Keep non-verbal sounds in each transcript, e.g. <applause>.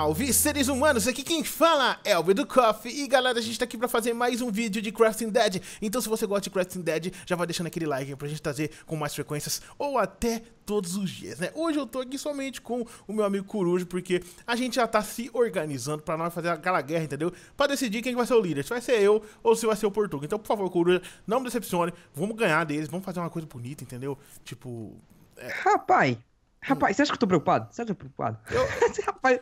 Salve, seres humanos! Aqui quem fala é o do Coffee. E galera, a gente tá aqui pra fazer mais um vídeo de Crafting Dead. Então se você gosta de Crafting Dead, já vai deixando aquele like pra gente trazer com mais frequências ou até todos os dias, né? Hoje eu tô aqui somente com o meu amigo Coruja porque a gente já tá se organizando pra nós fazer aquela guerra, entendeu? Pra decidir quem vai ser o líder, se vai ser eu ou se vai ser o Portugal. Então, por favor, Coruja, não me decepcione. Vamos ganhar deles, vamos fazer uma coisa bonita, entendeu? Tipo... É... Rapaz, Rapaz, você acha que eu tô preocupado? Você acha preocupado? Eu... <laughs> Rapaz...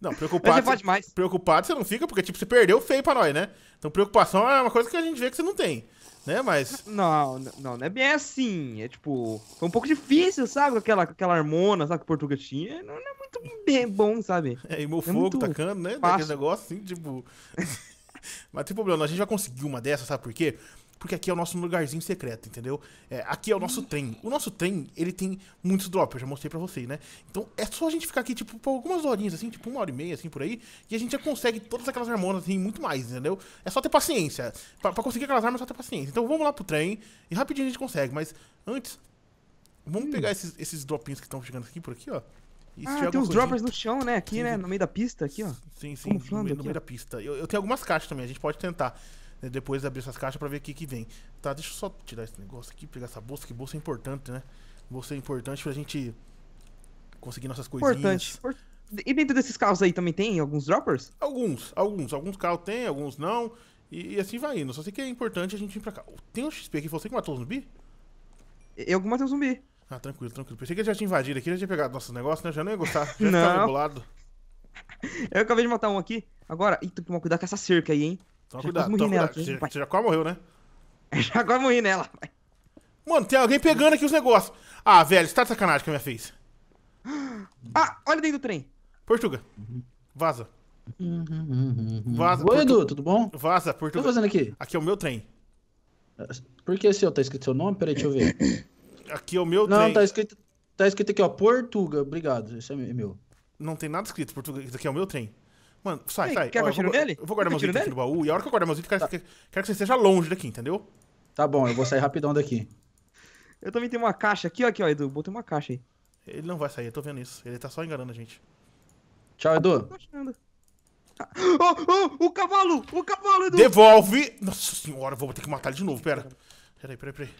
Não, <laughs> preocupado. Mas é você mais. Preocupado você não fica, porque tipo, você perdeu feio pra nós, né? Então preocupação é uma coisa que a gente vê que você não tem. Né, mas. Não, não, não é bem assim. É tipo. Foi um pouco difícil, sabe? Aquela, aquela hormona, sabe, que o tinha. É, não, não é muito bem bom, sabe? É, e meu é fogo tacando, tá né? Fácil. Aquele negócio assim, tipo. <laughs> mas tem problema, a gente vai conseguir uma dessas, sabe por quê? porque aqui é o nosso lugarzinho secreto, entendeu? É, aqui é o nosso trem. O nosso trem, ele tem muitos drops, eu já mostrei pra vocês, né? Então é só a gente ficar aqui, tipo, por algumas horinhas, assim, tipo uma hora e meia, assim, por aí, e a gente já consegue todas aquelas hormonas, assim, muito mais, entendeu? É só ter paciência. Pra, pra conseguir aquelas armas é só ter paciência. Então vamos lá pro trem, e rapidinho a gente consegue, mas antes, vamos hum. pegar esses, esses dropinhos que estão chegando aqui, por aqui, ó. E ah, tem uns droppers no chão, né? Aqui, sim, né? No meio da pista, aqui, ó. Sim, sim, no, meio, aqui, no meio da pista. Eu, eu, tenho algumas caixas também, a gente pode tentar né, depois abrir essas caixas para ver o que, que vem. Tá, deixa eu só tirar esse negócio aqui, pegar essa bolsa, que bolsa é importante, né? Bolsa é importante pra gente conseguir nossas coisinhas. Importante. E dentro desses carros aí também tem alguns droppers? Alguns, alguns. Alguns carros tem, alguns não. E, e assim vai indo. Só sei que é importante a gente vir pra cá. Tem um XP aqui, você que matou o zumbi? Eu que matei o zumbi. Ah, tranquilo, tranquilo. Pensei que ele já tinha invadido aqui, já tinha pegado nossos negócios, né? Já não ia gostar. <laughs> Já não. tava regulado. <laughs> Eu acabei de matar um aqui. Agora, e tem que tomar cuidado com essa cerca aí, hein? Toma já cuidado, toma Nela, você, você já quase morreu, né? <laughs> já quase morri nela, pai. Mano, tem alguém pegando aqui os negócios. Ah, velho, você tá de sacanagem que a minha fez. <gasps> Ah, olha dentro do trem. Portuga, vaza. Vaza. Oi, Edu, tudo bom? Vaza, Portuga. O que tá fazendo aqui? Aqui é o meu trem. Por que seu? Tá escrito seu nome? Peraí, deixa eu ver. <coughs> Aqui é o meu Não, trem. Não, tá escrito, tá escrito aqui, ó, Portuga. Obrigado, esse é meu. Não tem nada escrito, Portuga. Isso aqui é o meu trem. Mano, sai, Ei, sai. Quer Olha, que eu nele? Eu vou guardar meus itens aqui no baú. E a hora que eu guardar meus itens, quero, tá. que, quero que você esteja longe daqui, entendeu? Tá bom, eu vou sair rapidão daqui. Eu também tenho uma caixa aqui, ó, aqui, ó, Edu. Botei uma caixa aí. Ele não vai sair, eu tô vendo isso. Ele tá só enganando a gente. Tchau, Edu. Oh, oh, o cavalo! O cavalo, Edu! Devolve! Nossa senhora, vou ter que matar ele de novo, pera. Peraí, peraí, peraí.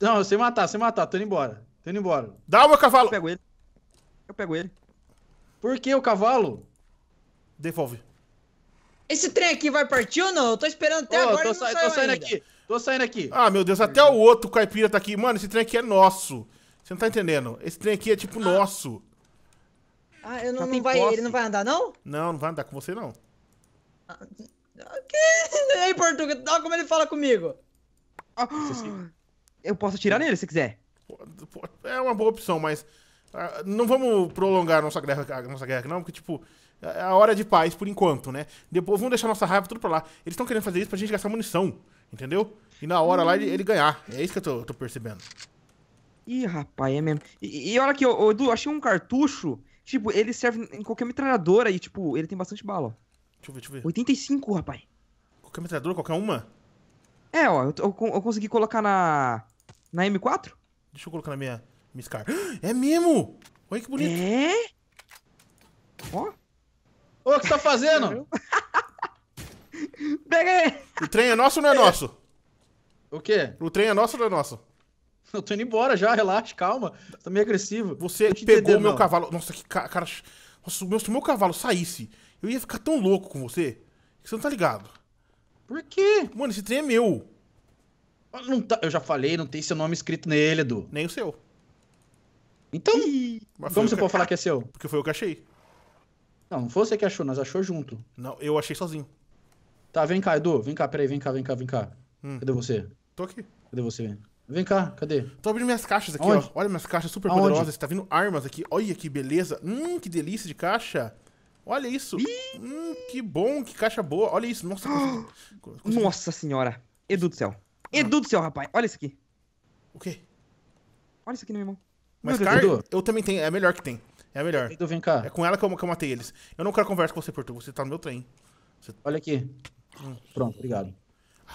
Não, sem matar, sem matar. Tô indo embora. Tô indo embora. Dá o meu cavalo! Eu pego ele. Eu pego ele. Por que o cavalo? Devolve. Esse trem aqui vai partir ou não? Eu tô esperando até Ô, agora. Tô, sa tô saindo ainda. aqui. Tô saindo aqui. Ah, meu Deus, até o outro caipira tá aqui. Mano, esse trem aqui é nosso. Você não tá entendendo? Esse trem aqui é tipo ah. nosso. Ah, eu não, não vai, ele não vai andar, não? Não, não vai andar com você, não. Ah, que... Ei, Portuga, olha como ele fala comigo. Ah, eu posso atirar nele se quiser. É uma boa opção, mas. Uh, não vamos prolongar a nossa guerra, a nossa guerra aqui, não, porque, tipo, é a hora de paz por enquanto, né? Depois vamos deixar nossa raiva tudo pra lá. Eles estão querendo fazer isso pra gente gastar munição, entendeu? E na hora lá ele, ele ganhar. É isso que eu tô, tô percebendo. Ih, rapaz, é mesmo. E, e olha aqui, ô, Edu, achei um cartucho. Tipo, ele serve em qualquer metralhadora e, tipo, ele tem bastante bala. Deixa eu ver, deixa eu ver. 85, rapaz. Qualquer metralhadora, qualquer uma? É, ó, eu, eu, eu consegui colocar na. Na M4? Deixa eu colocar na minha. Miscar. <gasps> É mesmo! Olha que bonito! É? Ó. Ô, o que você tá fazendo? <laughs> Peguei! O trem é nosso ou não é nosso? O quê? O trem é nosso ou não é nosso? Eu tô indo embora já, relaxa, calma. Tá meio agressivo. Você pegou entender, meu não. cavalo. Nossa, que cara. Nossa, meu, se o meu cavalo saísse, eu ia ficar tão louco com você que você não tá ligado. Por quê? Mano, esse trem é meu. Ah, não tá, eu já falei, não tem seu nome escrito nele, Edu. Nem o seu. Então, Ih, como você pode falar que é seu? Porque foi eu que achei. Não, não você que achou, nós achou junto. Não, eu achei sozinho. Tá, vem cá, Edu. Vem cá, peraí, vem cá, vem cá, vem cá. Hum. Cadê você? Tô aqui. Cadê você? Vem cá, cadê? Tô abrindo minhas caixas aqui, Aonde? ó. Olha minhas caixas super Aonde? poderosas. Tá vindo armas aqui. Olha que beleza. Hum, que delícia de caixa. Olha isso. Ih. Hum, que bom, que caixa boa. Olha isso. Nossa, consegui... <gasps> Nossa senhora. Edu do céu. Edu do céu, rapaz. Olha isso aqui. O quê? Olha isso aqui na minha mão. Mas, Car, eu também tenho. É melhor que tem. É a melhor. Vem cá. É com ela que eu, que eu matei eles. Eu não quero conversa com você, Porto. Você tá no meu trem. Você... Olha aqui. Hum. Pronto, obrigado.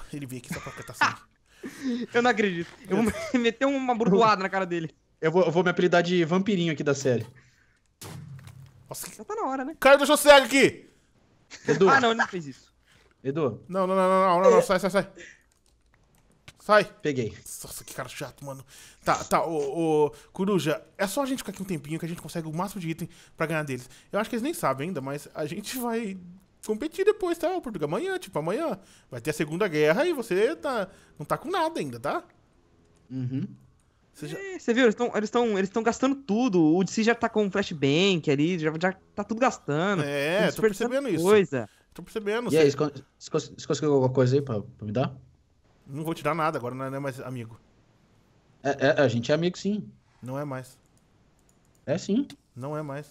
<laughs> Ele veio aqui só pra catar sangue. <laughs> eu não acredito. Eu vou meter uma burdoada na cara dele. Eu vou, eu vou me apelidar de vampirinho aqui da série. Nossa, que... Já tá na hora, né? cara deixou cego aqui! Edu. ah, não, ele não fez isso. Edu. Não, não, não, não, não, não, não, sai, sai, sai. Sai. Peguei. Nossa, que cara chato, mano. Tá, tá, ô, ô, Coruja, é só a gente ficar aqui um tempinho que a gente consegue o máximo de item pra ganhar deles. Eu acho que eles nem sabem ainda, mas a gente <laughs> vai competir depois, tá, Portugal? É amanhã, tipo, amanhã. Vai ter a Segunda Guerra e você tá, não tá com nada ainda, tá? Uhum. Você, já... é, você viu, eles estão eles eles gastando tudo. O DC já tá com um flashbang ali, já, já tá tudo gastando. É, tô percebendo isso. Coisa. Tô percebendo. E aí, você conseguiu alguma coisa aí pra, pra me dar? Não vou te dar nada agora, não é mais amigo. É, é, a gente é amigo, sim. Não é mais. É sim. Não é mais.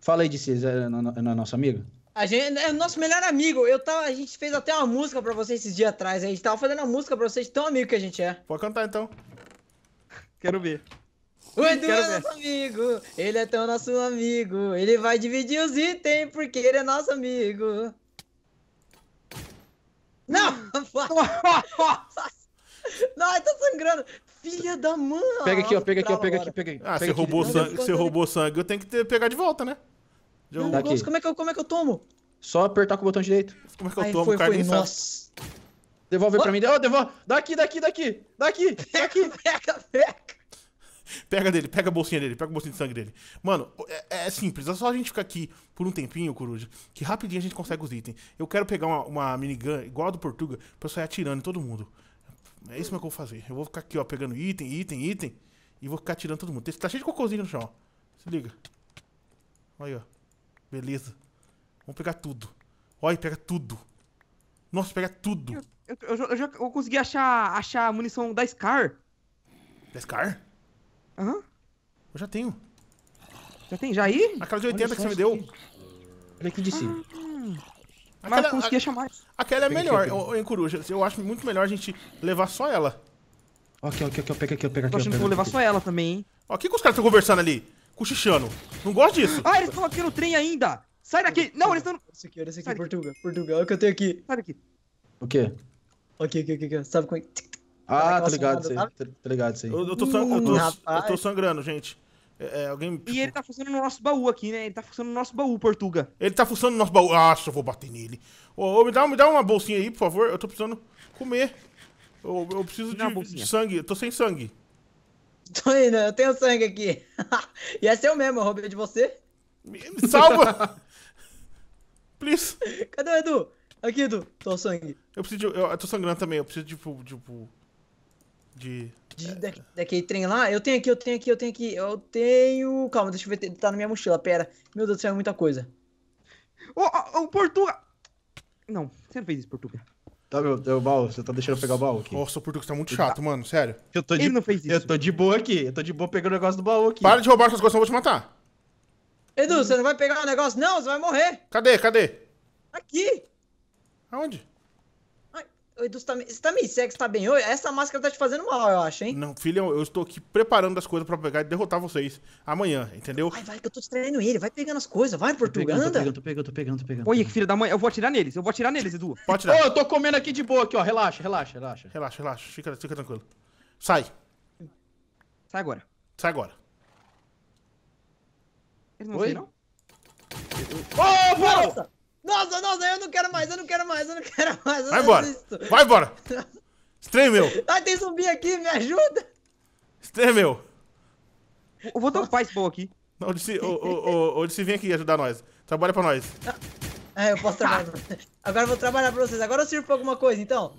Fala aí de vocês, é, não, é, não é, é nosso amigo? A gente é nosso melhor amigo. Eu tava, a gente fez até uma música pra vocês esses dias atrás. A gente tava fazendo uma música pra vocês, tão amigo que a gente é. Pode cantar então. Quero ver. O Edu Quero é ver. nosso amigo, ele é tão nosso amigo. Ele vai dividir os itens porque ele é nosso amigo. Não! Nossa, <laughs> <laughs> tô sangrando! Filha da mãe! Pega aqui, ó, pega aqui, ó, pega aqui, pega aqui. Ah, você roubou sangue, você roubou sangue, eu tenho que ter, pegar de volta, né? Já Deus, como é que eu, como é que eu tomo? Só apertar com o botão direito. Como é que eu Aí, tomo? Foi, foi. Nossa. Devolve oh. pra mim. Oh, devolve. Daqui, daqui, daqui. Daqui, daqui. <laughs> Pega, pega. Pega dele, pega a bolsinha dele, pega a bolsinha de sangue dele. Mano, é, é simples, é só a gente ficar aqui por um tempinho, coruja, que rapidinho a gente consegue os itens. Eu quero pegar uma, uma minigun igual a do Portuga pra sair atirando em todo mundo. É isso que eu vou fazer. Eu vou ficar aqui, ó, pegando item, item, item. E vou ficar tirando todo mundo. Tá cheio de cocôzinho no chão, ó. Se liga. Aí, ó. Beleza. Vamos pegar tudo. Olha, pega tudo. Nossa, pega tudo. Eu, eu, eu, já eu consegui achar, achar a munição da Scar. Da Scar? Aham. Uhum. Eu já tenho. Já tem? Já aí? Aquela de 80 que você me deu. Olha aqui de cima. Ah. Aquela, Mas conseguia a, chamar. Aquela é melhor, em coruja. Eu acho muito melhor a gente levar só ela. Ok, ok, ok, eu pego aqui, eu pego aqui. Eu acho que vou levar aqui. só ela também, hein? Ó, o que, que os caras estão conversando ali? Cochichando. Não gosto disso. Ah, eles estão aqui no trem ainda. Sai daqui. Não, eles estão... Esse aqui, olha esse aqui, Sai Portugal. Daqui. Portugal, olha é o que eu tenho aqui. Sai daqui. O quê? Aqui, aqui, aqui, aqui. Sabe como é... Ah, tá ligado isso aí. Tá ligado isso aí. Eu, eu, tô, eu, tô, eu tô sangrando, gente. É, é, alguém, tipo... E ele tá funcionando no nosso baú aqui, né? Ele tá funcionando no nosso baú, Portuga. Ele tá funcionando no nosso baú. Ah, só vou bater nele. Ô, ô, me, dá, me dá uma bolsinha aí, por favor. Eu tô precisando comer. Eu, eu preciso de, de, sangue. Eu tô sem sangue. Tô indo, eu tenho sangue aqui. <laughs> e esse é eu mesmo, eu roubei de você. Me, me salva! <laughs> Please. Cadê o Edu? Aqui, Edu. Tô sangue. Eu preciso de, eu, eu tô sangrando também. Eu preciso de, tipo... tipo de. de é. da, daquele trem lá. Eu tenho aqui, eu tenho aqui, eu tenho aqui. Eu tenho. Calma, deixa eu ver. Tá na minha mochila, pera. Meu Deus do céu, é muita coisa. Ô, oh, oh, Portuga! Não, você não fez isso, Portuga. Tá, meu, o baú, você tá deixando eu pegar o baú aqui. Nossa, o Portuga tá muito chato, tá- mano, sério. Eu tô de, Ele não fez isso. Eu tô de boa aqui, eu tô de boa pegando o negócio do baú aqui. Para de roubar suas coisas, eu vou te matar. Edu, você não vai pegar o negócio, não, você vai morrer. Cadê, cadê? Aqui. Aonde? Oi, Stamir, Stamir, se é que está bem hoje, essa máscara tá te fazendo mal, eu acho, hein? Não, filho, eu estou aqui preparando as coisas para pegar e derrotar vocês amanhã, entendeu? Vai, vai, que eu tô distraindo ele, vai pegando as coisas, vai, Portugal, anda. Tô pegando, tô pegando, tô pegando, tô pegando. Olha, que filho da mãe, eu vou atirar neles, eu vou atirar neles, Edu. Pode atirar. Ô, oh, eu tô comendo aqui de boa, aqui, ó, relaxa, relaxa, relaxa. Relaxa, relaxa, fica, fica tranquilo. Sai. Sai agora. Sai agora. Eles não Oi? Oh, não? Ô, oh, nossa, nossa, eu não quero mais, eu não quero mais, eu não quero mais. Eu vai embora. Vai embora. Estranho meu. Ai, tem zumbi aqui, me ajuda. Estranho meu. Eu vou um esse bom aqui. Odissi, Odissi, vem aqui ajudar nós. Trabalha pra nós. Ah, é, eu posso trabalhar. Agora eu vou trabalhar pra vocês. Agora eu sirvo pra alguma coisa, então.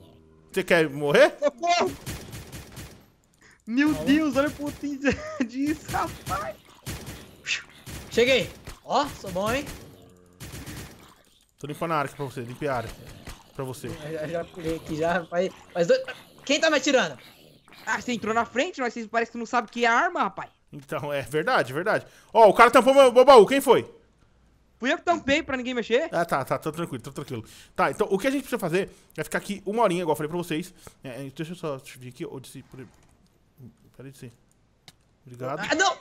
Você quer morrer? Socorro! Meu Deus, olha a potência <laughs> disso, rapaz! Cheguei! Ó, sou bom, hein? Tô limpando a área aqui pra você, limpei a área. Pra você. É, é, já, já pulei aqui já, faz, faz Quem tá me atirando? Ah, você entrou na frente, mas parece que não sabe que é arma, rapaz. Então, é verdade, verdade. Ó, oh, o cara tampou meu, baú, quem foi? Fui eu que tampei pra ninguém mexer. Ah, tá, tá, tô tranquilo, tô tranquilo. Tá, então o que a gente precisa fazer é ficar aqui uma horinha, igual eu falei pra vocês. É, é deixa eu só vir aqui, ou desci. Peraí, desci. Obrigado. Ah, não!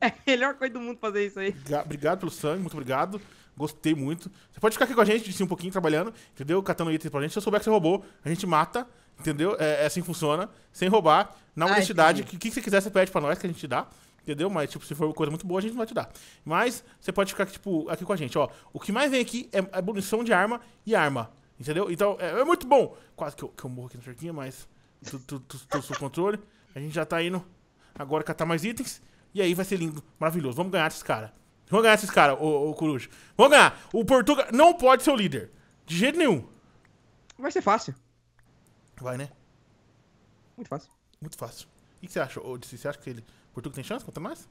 É a melhor coisa do mundo fazer isso aí. Obrigado pelo sangue, muito obrigado. Gostei muito. Você pode ficar aqui com a gente, assim, um pouquinho, trabalhando, entendeu? Catando itens pra gente. Se eu souber que você roubou, a gente mata, entendeu? É, é assim que funciona. Sem roubar, na honestidade. O que, que você quiser, você pede pra nós, que a gente dá. Entendeu? Mas, tipo, se for coisa muito boa, a gente não vai te dar. Mas você pode ficar, tipo, aqui com a gente, ó. O que mais vem aqui é a munição de arma e arma. Entendeu? Então, é, é muito bom. Quase que eu, que eu morro aqui na cerquinha, mas... Tô, sob controle. A gente já tá indo agora catar mais itens. E aí vai ser lindo, maravilhoso. Vamos ganhar esses caras. Vamos ganhar esses caras, ô, ô Coruja. Vamos ganhar. O Portugal não pode ser o líder. De jeito nenhum. Vai ser fácil. Vai, né? Muito fácil. Muito fácil. O que você acha, Odissi? Você acha que ele... Portugal tem chance contra nós?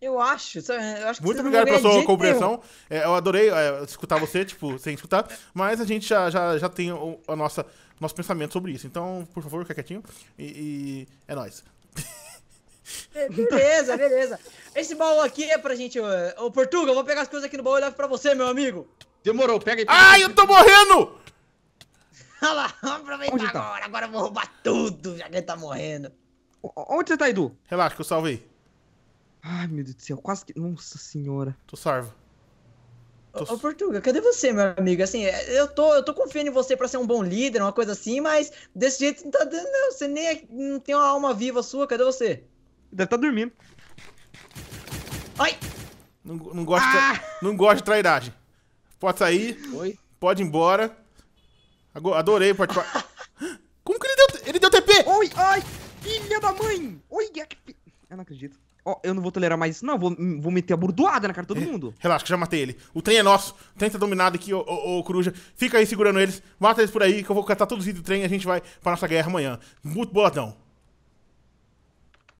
Eu acho. Eu acho Muito obrigado pela sua compreensão. É, eu adorei é, escutar você, tipo, sem escutar. Mas a gente já, já, já tem o, a nossa, nosso pensamento sobre isso. Então, por favor, fica quietinho. E, e é nóis. <laughs> É, beleza, beleza. Esse baú aqui é pra gente. Ô, Portuga, eu vou pegar as coisas aqui no baú e levo pra você, meu amigo. Demorou, pega aí. Pega Ai, eu tô morrendo! <laughs> Olha lá, vamos aproveitar tá? agora. Agora eu vou roubar tudo, já que ele tá morrendo. onde você tá, Edu? Relaxa, que eu salvei. Ai, meu Deus do céu, quase que. Nossa senhora. Tô salvo. Tô... Ô, Portuga, cadê você, meu amigo? Assim, é, eu tô, eu tô confiando em você pra ser um bom líder, uma coisa assim, mas desse jeito não tá dando, não. Você nem é, não tem uma alma viva sua, cadê você? Deve estar tá dormindo. Ai! Não, não, gosto ah! não gosto de trairagem. Pode sair. Oi? Pode ir embora. Adorei participar. <laughs> Como que ele deu, ele deu TP? Oi, ai! Filha da mãe! Oi, é Eu não acredito. Ó, oh, eu não vou tolerar mais isso, não. Vou, hum, vou meter a burdoada na cara de todo mundo. Relaxa, já matei ele. O trem é nosso. O trem tá dominado aqui, ô, ô, ô Coruja. Fica aí segurando eles. Mata eles por aí, que eu vou catar todos os itens do trem e a gente vai pra nossa guerra amanhã. Muito boa,